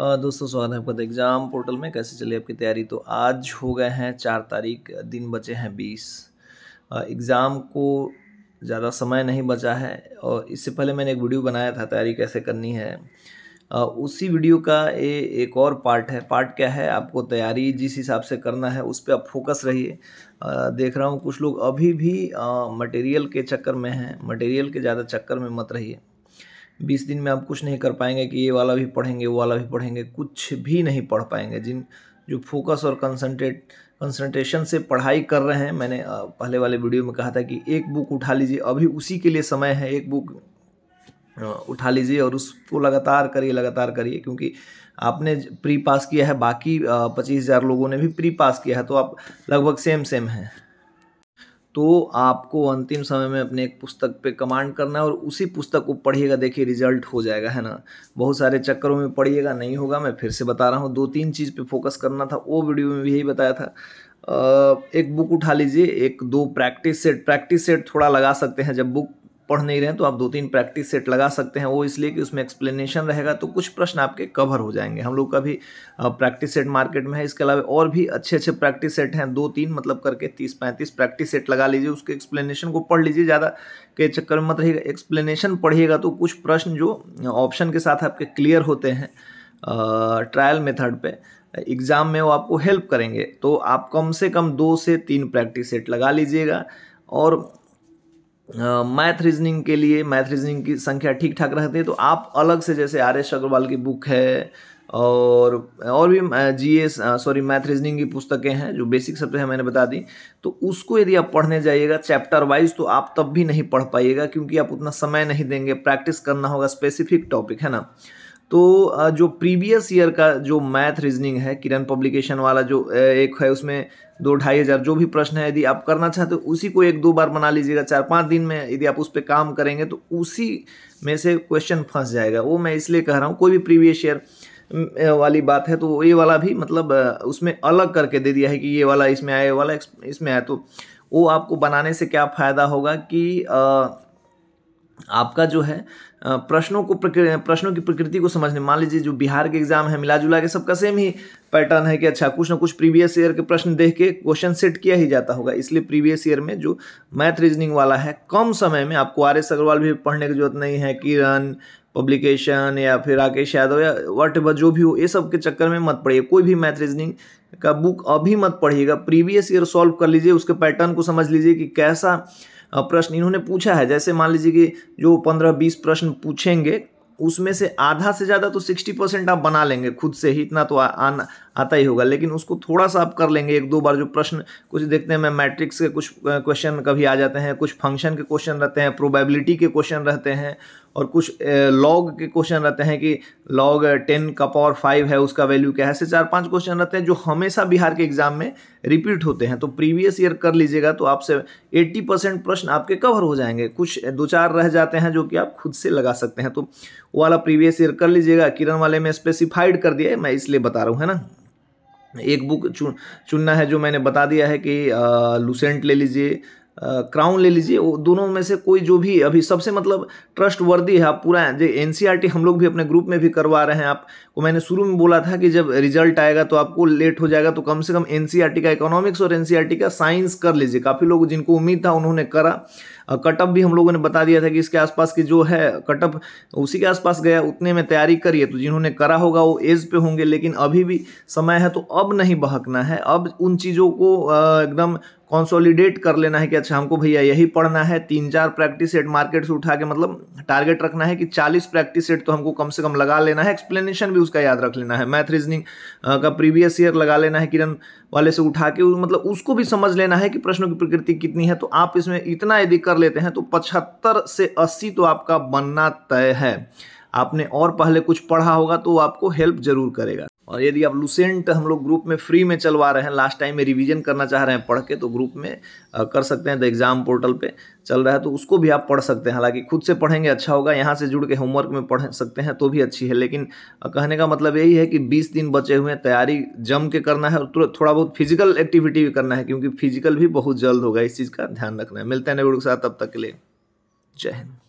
दोस्तों स्वागत है आपका द एग्ज़ाम पोर्टल में कैसे चली आपकी तैयारी तो आज हो गए हैं चार तारीख दिन बचे हैं बीस एग्ज़ाम को ज़्यादा समय नहीं बचा है और इससे पहले मैंने एक वीडियो बनाया था तैयारी कैसे करनी है उसी वीडियो का ए, एक और पार्ट है पार्ट क्या है आपको तैयारी जिस हिसाब से करना है उस पर आप फोकस रहिए देख रहा हूँ कुछ लोग अभी भी मटेरियल के चक्कर में हैं मटेरियल के ज़्यादा चक्कर में मत रहिए बीस दिन में आप कुछ नहीं कर पाएंगे कि ये वाला भी पढ़ेंगे वो वाला भी पढ़ेंगे कुछ भी नहीं पढ़ पाएंगे जिन जो फोकस और कंसनट्रेट कंसनट्रेशन से पढ़ाई कर रहे हैं मैंने पहले वाले वीडियो में कहा था कि एक बुक उठा लीजिए अभी उसी के लिए समय है एक बुक उठा लीजिए और उसको लगातार करिए लगातार करिए क्योंकि आपने प्री पास किया है बाकी पच्चीस हज़ार लोगों ने भी प्री पास किया है तो आप लगभग सेम सेम हैं तो आपको अंतिम समय में अपने एक पुस्तक पे कमांड करना है और उसी पुस्तक को पढ़िएगा देखिए रिजल्ट हो जाएगा है ना बहुत सारे चक्करों में पढ़िएगा नहीं होगा मैं फिर से बता रहा हूँ दो तीन चीज़ पे फोकस करना था वो वीडियो में भी यही बताया था एक बुक उठा लीजिए एक दो प्रैक्टिस सेट प्रैक्टिस सेट थोड़ा लगा सकते हैं जब बुक पढ़ नहीं रहे हैं तो आप दो तीन प्रैक्टिस सेट लगा सकते हैं वो इसलिए कि उसमें एक्सप्लेनेशन रहेगा तो कुछ प्रश्न आपके कवर हो जाएंगे हम लोग का भी प्रैक्टिस सेट मार्केट में है इसके अलावा और भी अच्छे अच्छे प्रैक्टिस सेट हैं दो तीन मतलब करके तीस पैंतीस प्रैक्टिस सेट लगा लीजिए उसके एक्सप्लेनेशन को पढ़ लीजिए ज़्यादा के चक्कर मत रहिएगा एक्सप्लेनेशन पढ़िएगा तो कुछ प्रश्न जो ऑप्शन के साथ आपके क्लियर होते हैं ट्रायल मेथड पर एग्ज़ाम में वो आपको हेल्प करेंगे तो आप कम से कम दो से तीन प्रैक्टिस सेट लगा लीजिएगा और मैथ रीजनिंग के लिए मैथ रीजनिंग की संख्या ठीक ठाक रहती है तो आप अलग से जैसे आर एस अग्रवाल की बुक है और और भी G S sorry math reasoning की पुस्तकें हैं जो बेसिक सब है मैंने बता दी तो उसको यदि आप पढ़ने जाइएगा चैप्टर वाइज तो आप तब भी नहीं पढ़ पाइएगा क्योंकि आप उतना समय नहीं देंगे प्रैक्टिस करना होगा स्पेसिफिक टॉपिक है ना तो जो प्रीवियस ईयर का जो मैथ रीजनिंग है किरण पब्लिकेशन वाला जो एक है उसमें दो ढाई हज़ार जो भी प्रश्न है यदि आप करना चाहते हो उसी को एक दो बार बना लीजिएगा चार पाँच दिन में यदि आप उस पर काम करेंगे तो उसी में से क्वेश्चन फंस जाएगा वो मैं इसलिए कह रहा हूँ कोई भी प्रीवियस ईयर वाली बात है तो ये वाला भी मतलब उसमें अलग करके दे दिया है कि ये वाला इसमें आया ये वाला इसमें आया तो वो आपको बनाने से क्या फ़ायदा होगा कि आ, आपका जो है प्रश्नों को प्रश्नों की प्रकृति को समझने मान लीजिए जो बिहार के एग्जाम है मिला जुला के सबका सेम ही पैटर्न है कि अच्छा कुछ ना कुछ प्रीवियस ईयर के प्रश्न देख के क्वेश्चन सेट किया ही जाता होगा इसलिए प्रीवियस ईयर में जो मैथ रीजनिंग वाला है कम समय में आपको आर एस अग्रवाल भी पढ़ने की जरूरत नहीं है किरण पब्लिकेशन या फिर राकेश यादव या वट जो भी हो ये सब के चक्कर में मत पड़िए कोई भी मैथ रीजनिंग का बुक अभी मत पढ़िएगा प्रीवियस ईयर सॉल्व कर लीजिए उसके पैटर्न को समझ लीजिए कि कैसा प्रश्न इन्होंने पूछा है जैसे मान लीजिए कि जो पंद्रह बीस प्रश्न पूछेंगे उसमें से आधा से ज़्यादा तो सिक्सटी परसेंट आप बना लेंगे खुद से ही इतना तो आ, आना आता ही होगा लेकिन उसको थोड़ा सा आप कर लेंगे एक दो बार जो प्रश्न कुछ देखते हैं मैं मैट्रिक्स के कुछ क्वेश्चन कभी आ जाते हैं कुछ फंक्शन के क्वेश्चन रहते हैं प्रोबेबिलिटी के क्वेश्चन रहते हैं और कुछ लॉग के क्वेश्चन रहते हैं कि लॉग टेन का पावर फाइव है उसका वैल्यू क्या है ऐसे चार पांच क्वेश्चन रहते हैं जो हमेशा बिहार के एग्जाम में रिपीट होते हैं तो प्रीवियस ईयर कर लीजिएगा तो आपसे एट्टी परसेंट प्रश्न आपके कवर हो जाएंगे कुछ दो चार रह जाते हैं जो कि आप खुद से लगा सकते हैं तो वो वाला प्रीवियस ईयर कर लीजिएगा किरण वाले में स्पेसिफाइड कर दिया मैं इसलिए बता रहा हूँ है ना एक बुक चुन चुनना है जो मैंने बता दिया है कि लूसेंट ले लीजिए क्राउन ले लीजिए वो दोनों में से कोई जो भी अभी सबसे मतलब ट्रस्ट वर्दी है आप पूरा जो एन e हम लोग भी अपने ग्रुप में भी करवा रहे हैं आपको मैंने शुरू में बोला था कि जब रिजल्ट आएगा तो आपको लेट हो जाएगा तो कम से कम एन e का इकोनॉमिक्स और एन e का साइंस कर लीजिए काफ़ी लोग जिनको उम्मीद था उन्होंने करा कटअप भी हम लोगों ने बता दिया था कि इसके आसपास की जो है कटअप उसी के आसपास गया उतने में तैयारी करिए तो जिन्होंने करा होगा वो एज पे होंगे लेकिन अभी भी समय है तो अब नहीं बहकना है अब उन चीज़ों को एकदम कॉन्सोलिडेट कर लेना है कि अच्छा हमको भैया यही पढ़ना है तीन चार प्रैक्टिस सेट मार्केट से उठा के मतलब टारगेट रखना है कि चालीस प्रैक्टिस सेट तो हमको कम से कम लगा लेना है एक्सप्लेनेशन भी उसका याद रख लेना है मैथ रीजनिंग का प्रीवियस ईयर लगा लेना है किरण वाले से उठा के मतलब उसको भी समझ लेना है कि प्रश्नों की प्रकृति कितनी है तो आप इसमें इतना यदि कर लेते हैं तो पचहत्तर से अस्सी तो आपका बनना तय है आपने और पहले कुछ पढ़ा होगा तो वो आपको हेल्प जरूर करेगा और यदि आप लुसेंट हम लोग ग्रुप में फ्री में चलवा रहे हैं लास्ट टाइम में रिवीजन करना चाह रहे हैं पढ़ के तो ग्रुप में कर सकते हैं द एग्ज़ाम पोर्टल पे चल रहा है तो उसको भी आप पढ़ सकते हैं हालांकि खुद से पढ़ेंगे अच्छा होगा यहाँ से जुड़ के होमवर्क में पढ़ सकते हैं तो भी अच्छी है लेकिन कहने का मतलब यही है कि बीस दिन बचे हुए हैं तैयारी जम के करना है और थोड़ा बहुत फिजिकल एक्टिविटी भी करना है क्योंकि फिजिकल भी बहुत जल्द होगा इस चीज़ का ध्यान रखना है मिलते हैं नेगुड़ के साथ तब तक के लिए जय हिंद